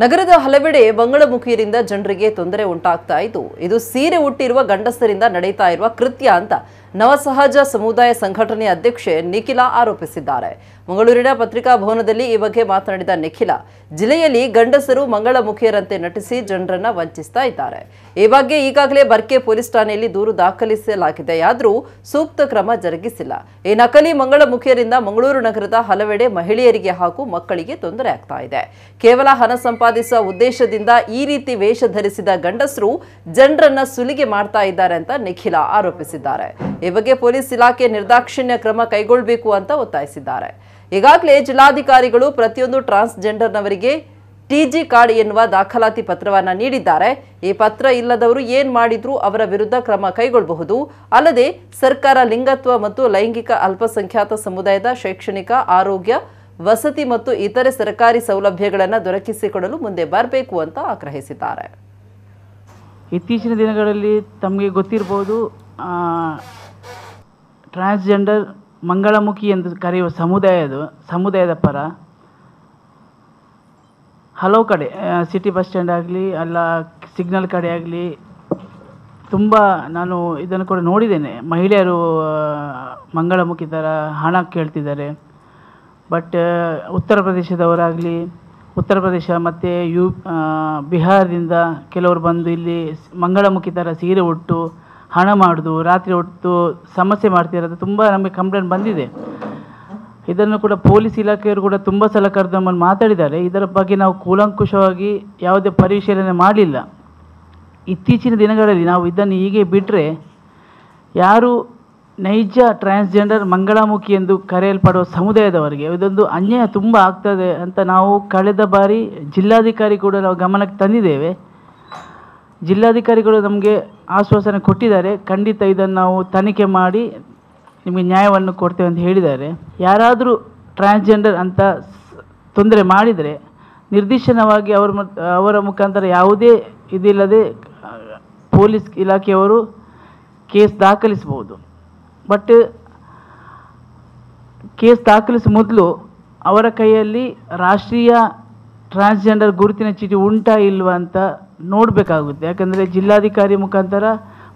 ನಗರದ ಹಲವೆಡೆ ಬಂಗಳಮುಖಿಯರಿಂದ ಜನರಿಗೆ ತೊಂದರೆ ಉಂಟಾಗ್ತಾ ಇದು ಸೀರೆ ಉಟ್ಟಿರುವ ಗಂಡಸರಿಂದ ನಡೀತಾ ಇರುವ ಕೃತ್ಯ ಅಂತ ನವಸಹಜ ಸಮುದಾಯ ಸಂಘಟನೆಯ ಅಧ್ಯಕ್ಷೆ ನಿಖಿಲಾ ಆರೋಪಿಸಿದ್ದಾರೆ ಮಂಗಳೂರಿನ ಪತ್ರಿಕಾ ಭವನದಲ್ಲಿ ಈ ಬಗ್ಗೆ ಮಾತನಾಡಿದ ನಿಖಿಲ ಜಿಲ್ಲೆಯಲ್ಲಿ ಗಂಡಸರು ಮಂಗಳ ಮುಖಿಯರಂತೆ ನಟಿಸಿ ಜನರನ್ನ ವಂಚಿಸ್ತಾ ಇದ್ದಾರೆ ಈ ಬಗ್ಗೆ ಈಗಾಗಲೇ ಬರ್ಕೆ ಪೊಲೀಸ್ ಠಾಣೆಯಲ್ಲಿ ದೂರು ದಾಖಲಿಸಲಾಗಿದೆಯಾದರೂ ಸೂಕ್ತ ಕ್ರಮ ಜರುಗಿಸಿಲ್ಲ ಈ ನಕಲಿ ಮಂಗಳ ಮುಖಿಯರಿಂದ ಮಂಗಳೂರು ನಗರದ ಹಲವೆಡೆ ಮಹಿಳೆಯರಿಗೆ ಹಾಗೂ ಮಕ್ಕಳಿಗೆ ತೊಂದರೆ ಆಗ್ತಾ ಇದೆ ಕೇವಲ ಹಣ ಸಂಪಾದಿಸುವ ಉದ್ದೇಶದಿಂದ ಈ ರೀತಿ ವೇಷ ಧರಿಸಿದ ಗಂಡಸರು ಜನರನ್ನ ಸುಲಿಗೆ ಮಾಡ್ತಾ ಇದ್ದಾರೆ ಅಂತ ನಿಖಿಲ ಆರೋಪಿಸಿದ್ದಾರೆ ಈ ಬಗ್ಗೆ ಪೊಲೀಸ್ ಇಲಾಖೆ ನಿರ್ದಾಕ್ಷಿಣ್ಯ ಕ್ರಮ ಕೈಗೊಳ್ಳಬೇಕು ಅಂತ ಒತ್ತಾಯಿಸಿದ್ದಾರೆ ಈಗಾಗಲೇ ಜಿಲ್ಲಾಧಿಕಾರಿಗಳು ಪ್ರತಿಯೊಂದು ಟ್ರಾನ್ಸ್ಜೆಂಡರ್ನವರಿಗೆ ಟಿಜಿ ಕಾರ್ಡ್ ಎನ್ನುವ ದಾಖಲಾತಿ ಪತ್ರವನ್ನು ನೀಡಿದ್ದಾರೆ ಈ ಪತ್ರ ಇಲ್ಲದವರು ಏನ್ ಮಾಡಿದ್ರೂ ಅವರ ವಿರುದ್ಧ ಕ್ರಮ ಕೈಗೊಳ್ಳಬಹುದು ಅಲ್ಲದೆ ಸರ್ಕಾರ ಲಿಂಗತ್ವ ಮತ್ತು ಲೈಂಗಿಕ ಅಲ್ಪಸಂಖ್ಯಾತ ಸಮುದಾಯದ ಶೈಕ್ಷಣಿಕ ಆರೋಗ್ಯ ವಸತಿ ಮತ್ತು ಇತರೆ ಸರ್ಕಾರಿ ಸೌಲಭ್ಯಗಳನ್ನು ದೊರಕಿಸಿಕೊಡಲು ಮುಂದೆ ಬರಬೇಕು ಅಂತ ಆಗ್ರಹಿಸಿದ್ದಾರೆ ಇತ್ತೀಚಿನ ದಿನಗಳಲ್ಲಿ ತಮಗೆ ಗೊತ್ತಿರಬಹುದು ಟ್ರಾನ್ಸ್ಜೆಂಡರ್ ಮಂಗಳಮುಖಿ ಎಂದು ಕರೆಯುವ ಸಮುದಾಯದ ಸಮುದಾಯದ ಪರ ಹಲವು ಕಡೆ ಸಿಟಿ ಬಸ್ ಸ್ಟ್ಯಾಂಡ್ ಆಗಲಿ ಅಲ್ಲ ಸಿಗ್ನಲ್ ಕಡೆ ಆಗಲಿ ತುಂಬ ನಾನು ಇದನ್ನು ಕೂಡ ನೋಡಿದ್ದೇನೆ ಮಹಿಳೆಯರು ಮಂಗಳಮುಖಿ ಥರ ಹಣ ಕೇಳ್ತಿದ್ದಾರೆ ಬಟ್ ಉತ್ತರ ಪ್ರದೇಶದವರಾಗಲಿ ಉತ್ತರ ಪ್ರದೇಶ ಮತ್ತು ಯು ಬಿಹಾರದಿಂದ ಕೆಲವರು ಬಂದು ಇಲ್ಲಿ ಮಂಗಳಮುಖಿ ಥರ ಸೀರೆ ಉಟ್ಟು ಹಣ ಮಾಡೋದು ರಾತ್ರಿ ಹೊತ್ತು ಸಮಸ್ಯೆ ಮಾಡ್ತಿರೋದು ತುಂಬ ನಮಗೆ ಕಂಪ್ಲೇಂಟ್ ಬಂದಿದೆ ಇದನ್ನು ಕೂಡ ಪೊಲೀಸ್ ಇಲಾಖೆಯವರು ಕೂಡ ತುಂಬ ಸಲ ಕರೆದು ನಮ್ಮನ್ನು ಮಾತಾಡಿದ್ದಾರೆ ಇದರ ಬಗ್ಗೆ ನಾವು ಕೂಲಂಕುಷವಾಗಿ ಯಾವುದೇ ಪರಿಶೀಲನೆ ಮಾಡಲಿಲ್ಲ ಇತ್ತೀಚಿನ ದಿನಗಳಲ್ಲಿ ನಾವು ಇದನ್ನು ಹೀಗೆ ಬಿಟ್ಟರೆ ಯಾರು ನೈಜ ಟ್ರಾನ್ಸ್ಜೆಂಡರ್ ಮಂಗಳಾಮುಖಿ ಎಂದು ಕರೆಯಲ್ಪಡುವ ಸಮುದಾಯದವರಿಗೆ ಇದೊಂದು ಅನ್ಯಾಯ ತುಂಬ ಆಗ್ತದೆ ಅಂತ ನಾವು ಕಳೆದ ಬಾರಿ ಜಿಲ್ಲಾಧಿಕಾರಿ ಕೂಡ ನಾವು ಗಮನಕ್ಕೆ ತಂದಿದ್ದೇವೆ ಜಿಲ್ಲಾಧಿಕಾರಿಗಳು ನಮಗೆ ಆಶ್ವಾಸನೆ ಕೊಟ್ಟಿದ್ದಾರೆ ಖಂಡಿತ ಇದನ್ನು ನಾವು ತನಿಖೆ ಮಾಡಿ ನಿಮಗೆ ನ್ಯಾಯವನ್ನು ಕೊಡ್ತೇವೆ ಅಂತ ಹೇಳಿದ್ದಾರೆ ಯಾರಾದರೂ ಟ್ರಾನ್ಸ್ಜೆಂಡರ್ ಅಂತ ತೊಂದರೆ ಮಾಡಿದರೆ ನಿರ್ದಿಷ್ಟವಾಗಿ ಅವರ ಅವರ ಮುಖಾಂತರ ಯಾವುದೇ ಇದಿಲ್ಲದೆ ಪೊಲೀಸ್ ಇಲಾಖೆಯವರು ಕೇಸ್ ದಾಖಲಿಸಬಹುದು ಬಟ್ ಕೇಸ್ ದಾಖಲಿಸಿ ಮೊದಲು ಅವರ ಕೈಯಲ್ಲಿ ರಾಷ್ಟ್ರೀಯ ಟ್ರಾನ್ಸ್ಜೆಂಡರ್ ಗುರುತಿನ ಚೀಟಿ ಉಂಟಾ ಇಲ್ವಾ ಅಂತ ನೋಡಬೇಕಾಗುತ್ತೆ ಯಾಕಂದರೆ ಜಿಲ್ಲಾಧಿಕಾರಿ ಮುಖಾಂತರ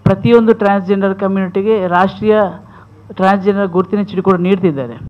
ಪ್ರತಿಯೊಂದು ಟ್ರಾನ್ಸ್ಜೆಂಡರ್ ಕಮ್ಯುನಿಟಿಗೆ ರಾಷ್ಟ್ರೀಯ ಟ್ರಾನ್ಸ್ಜೆಂಡರ್ ಗುರುತಿನ ಚೀಟಿ ಕೂಡ ನೀಡ್ತಿದ್ದಾರೆ